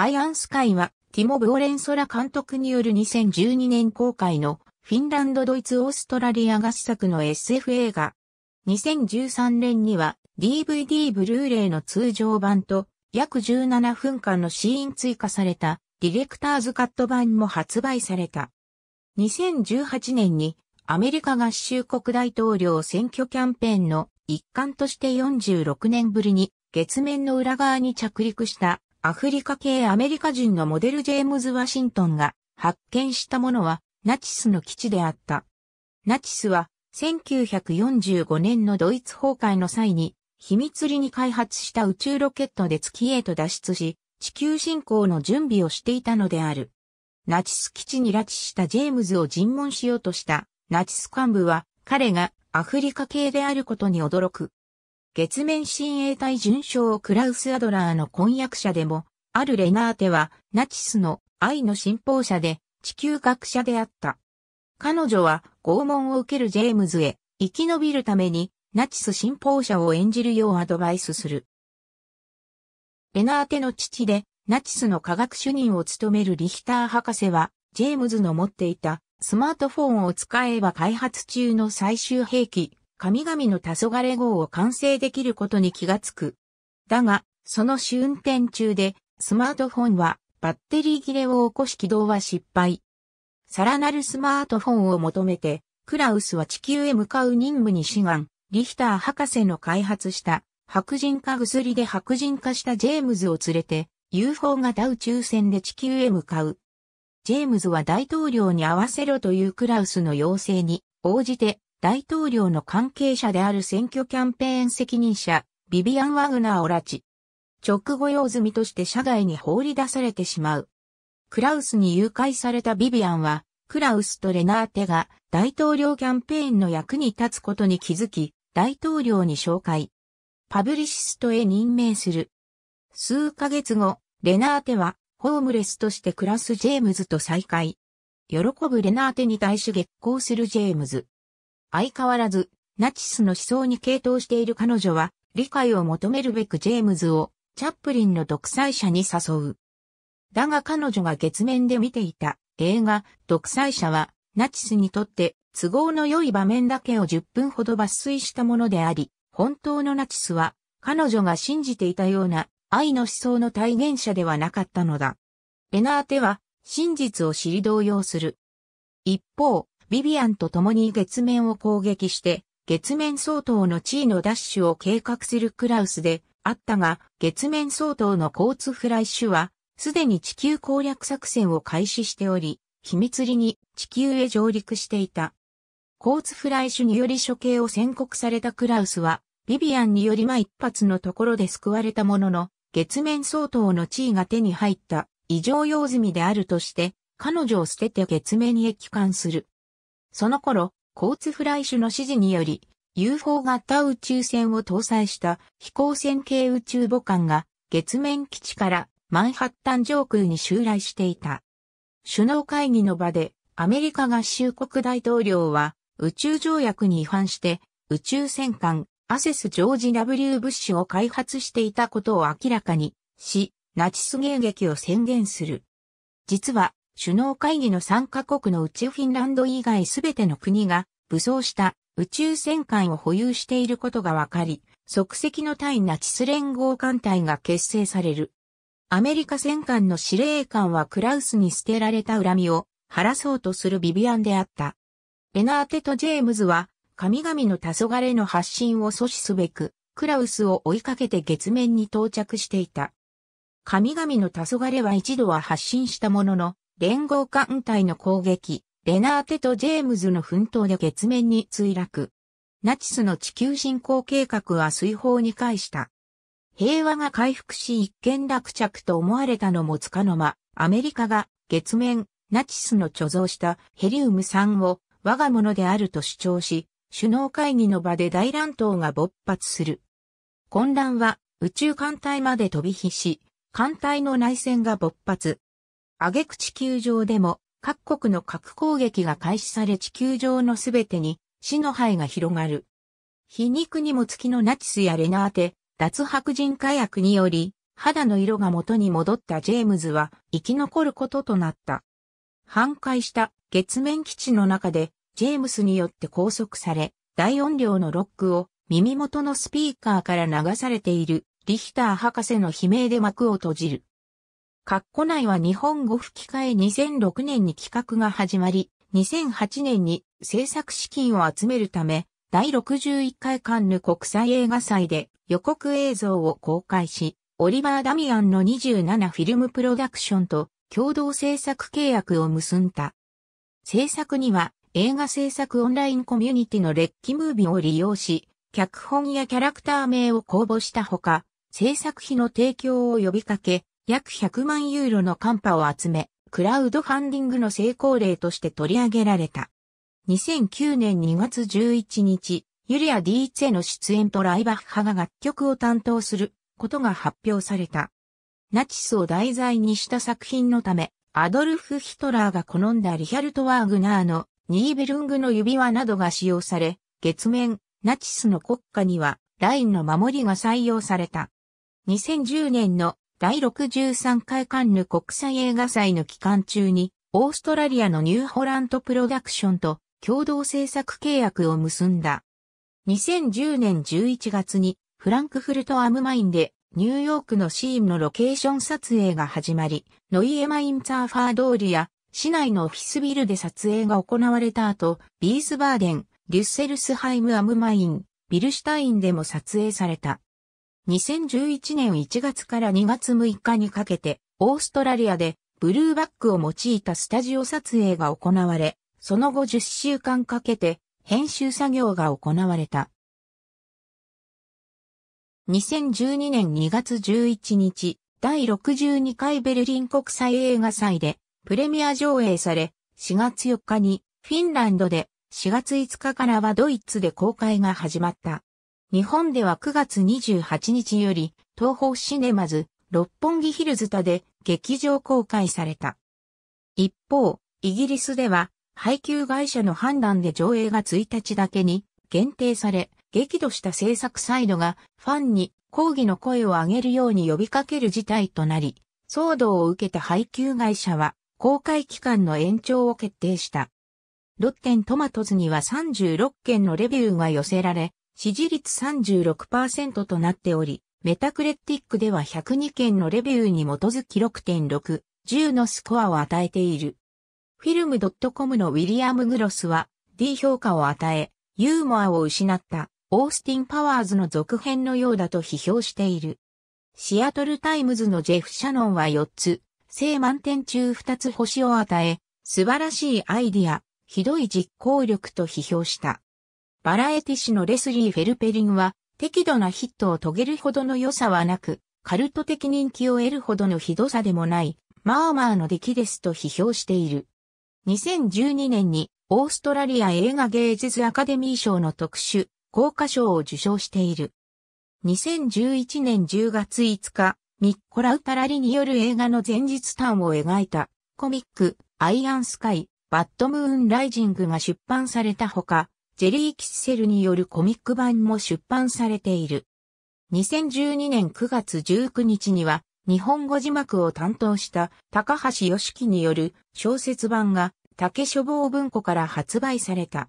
アイアンスカイは、ティモ・ブオレンソラ監督による2012年公開のフィンランド・ドイツ・オーストラリア合作の SF 映画。2013年には DVD ブルーレイの通常版と約17分間のシーン追加されたディレクターズカット版も発売された。2018年にアメリカ合衆国大統領選挙キャンペーンの一環として46年ぶりに月面の裏側に着陸したアフリカ系アメリカ人のモデルジェームズ・ワシントンが発見したものはナチスの基地であった。ナチスは1945年のドイツ崩壊の際に秘密裏に開発した宇宙ロケットで月へと脱出し、地球侵攻の準備をしていたのである。ナチス基地に拉致したジェームズを尋問しようとしたナチス幹部は彼がアフリカ系であることに驚く。月面親衛隊巡将クラウス・アドラーの婚約者でも、あるレナーテは、ナチスの愛の信奉者で、地球学者であった。彼女は、拷問を受けるジェームズへ、生き延びるために、ナチス信奉者を演じるようアドバイスする。レナーテの父で、ナチスの科学主任を務めるリヒター博士は、ジェームズの持っていたスマートフォンを使えば開発中の最終兵器、神々の黄昏号を完成できることに気がつく。だが、その試運転中で、スマートフォンはバッテリー切れを起こし起動は失敗。さらなるスマートフォンを求めて、クラウスは地球へ向かう任務に志願、リヒター博士の開発した白人化薬で白人化したジェームズを連れて、UFO 型宇宙船で地球へ向かう。ジェームズは大統領に会わせろというクラウスの要請に応じて大統領の関係者である選挙キャンペーン責任者、ビビアン・ワグナーを拉致。直後用済みとして社外に放り出されてしまう。クラウスに誘拐されたビビアンは、クラウスとレナーテが大統領キャンペーンの役に立つことに気づき、大統領に紹介。パブリシストへ任命する。数ヶ月後、レナーテはホームレスとして暮らすジェームズと再会。喜ぶレナーテに対し激行するジェームズ。相変わらず、ナチスの思想に傾倒している彼女は、理解を求めるべくジェームズを、チャップリンの独裁者に誘う。だが彼女が月面で見ていた映画、独裁者は、ナチスにとって都合の良い場面だけを10分ほど抜粋したものであり、本当のナチスは、彼女が信じていたような愛の思想の体現者ではなかったのだ。エナーテは、真実を知り動揺する。一方、ビビアンと共に月面を攻撃して、月面相当の地位の奪取を計画するクラウスであったが、月面相当のコーツフライシュは、すでに地球攻略作戦を開始しており、秘密裏に地球へ上陸していた。コーツフライシュにより処刑を宣告されたクラウスは、ビビアンによりま一発のところで救われたものの、月面相当の地位が手に入った異常用済みであるとして、彼女を捨てて月面へ帰還する。その頃、コーツフライシュの指示により、UFO 型宇宙船を搭載した飛行船系宇宙母艦が月面基地からマンハッタン上空に襲来していた。首脳会議の場でアメリカ合衆国大統領は宇宙条約に違反して宇宙戦艦アセス・ジョージ・ W・ ブッシュを開発していたことを明らかにし、ナチス迎撃を宣言する。実は首脳会議の参加国のうちフィンランド以外すべての国が武装した宇宙戦艦を保有していることが分かり、即席の対ナチス連合艦隊が結成される。アメリカ戦艦の司令官はクラウスに捨てられた恨みを晴らそうとするビビアンであった。エナーテとジェームズは神々の黄昏の発信を阻止すべく、クラウスを追いかけて月面に到着していた。神々の黄昏は一度は発信したものの、連合艦隊の攻撃、レナーテとジェームズの奮闘で月面に墜落。ナチスの地球侵攻計画は水砲に返した。平和が回復し一件落着と思われたのもつかの間、アメリカが月面、ナチスの貯蔵したヘリウム酸を我がものであると主張し、首脳会議の場で大乱闘が勃発する。混乱は宇宙艦隊まで飛び火し、艦隊の内戦が勃発。挙げ地球上でも各国の核攻撃が開始され地球上のすべてに死の灰が広がる。皮肉にも月のナチスやレナーテ、脱白人火薬により、肌の色が元に戻ったジェームズは生き残ることとなった。半壊した月面基地の中でジェームスによって拘束され、大音量のロックを耳元のスピーカーから流されているリヒター博士の悲鳴で幕を閉じる。括弧内は日本語吹き替え2006年に企画が始まり、2008年に制作資金を集めるため、第61回カンヌ国際映画祭で予告映像を公開し、オリバー・ダミアンの27フィルムプロダクションと共同制作契約を結んだ。制作には映画制作オンラインコミュニティのレッキムービーを利用し、脚本やキャラクター名を公募したほか、制作費の提供を呼びかけ、約100万ユーロのカ波を集め、クラウドファンディングの成功例として取り上げられた。2009年2月11日、ユリア・ディーツェの出演とライバッハが楽曲を担当することが発表された。ナチスを題材にした作品のため、アドルフ・ヒトラーが好んだリヒャルト・ワーグナーのニーベルングの指輪などが使用され、月面、ナチスの国家にはラインの守りが採用された。2010年の第63回カンヌ国際映画祭の期間中に、オーストラリアのニューホラントプロダクションと共同制作契約を結んだ。2010年11月にフランクフルトアムマインでニューヨークのシーンのロケーション撮影が始まり、ノイエマインツァーファー通りや市内のオフィスビルで撮影が行われた後、ビースバーデン、デュッセルスハイムアムマイン、ビルシュタインでも撮影された。2011年1月から2月6日にかけて、オーストラリアでブルーバックを用いたスタジオ撮影が行われ、その後10週間かけて編集作業が行われた。2012年2月11日、第62回ベルリン国際映画祭でプレミア上映され、4月4日にフィンランドで4月5日からはドイツで公開が始まった。日本では9月28日より、東方シネマズ、六本木ヒルズタで劇場公開された。一方、イギリスでは、配給会社の判断で上映が1日だけに限定され、激怒した制作サイドがファンに抗議の声を上げるように呼びかける事態となり、騒動を受けた配給会社は公開期間の延長を決定した。ロッテントマトズには36件のレビューが寄せられ、支持率36%となっており、メタクレティックでは102件のレビューに基づき6.6、10のスコアを与えている。フィルム .com のウィリアム・グロスは D 評価を与え、ユーモアを失ったオースティン・パワーズの続編のようだと批評している。シアトルタイムズのジェフ・シャノンは4つ、正満点中2つ星を与え、素晴らしいアイディア、ひどい実行力と批評した。バラエティ誌のレスリー・フェルペリンは、適度なヒットを遂げるほどの良さはなく、カルト的人気を得るほどのひどさでもない、まあまあの出来ですと批評している。2012年に、オーストラリア映画芸術アカデミー賞の特殊、効果賞を受賞している。2011年10月5日、ミッコラウタラリによる映画の前日譚を描いた、コミック、アイアンスカイ、バッドムーンライジングが出版されたほか、ジェリー・キッセルによるコミック版も出版されている。2012年9月19日には、日本語字幕を担当した高橋義樹による小説版が竹書房文庫から発売された。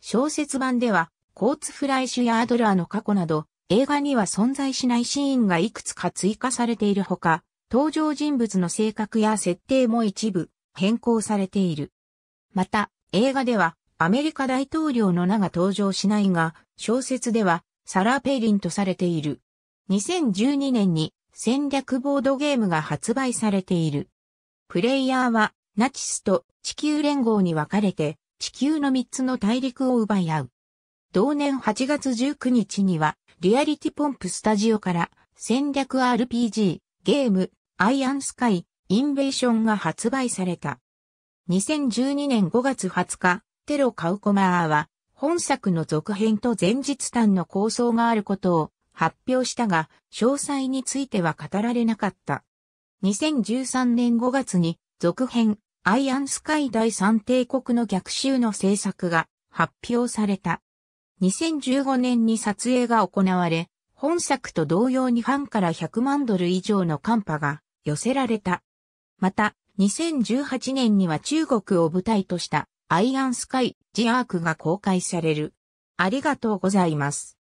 小説版では、コーツフライシュやアドラーの過去など、映画には存在しないシーンがいくつか追加されているほか、登場人物の性格や設定も一部変更されている。また、映画ではアメリカ大統領の名が登場しないが、小説ではサラー・ペイリンとされている。2012年に戦略ボードゲームが発売されている。プレイヤーはナチスと地球連合に分かれて地球の3つの大陸を奪い合う。同年8月19日にはリアリティポンプスタジオから戦略 RPG ゲームアイアンスカイインベーションが発売された。2012年5月20日テロ・カウコマーは、本作の続編と前日譚の構想があることを発表したが、詳細については語られなかった。2013年5月に、続編、アイアンスカイ第三帝国の逆襲の制作が発表された。2015年に撮影が行われ、本作と同様にファンから100万ドル以上の寒波が寄せられた。また、2018年には中国を舞台としたアイアンスカイ、ジアークが公開される。ありがとうございます。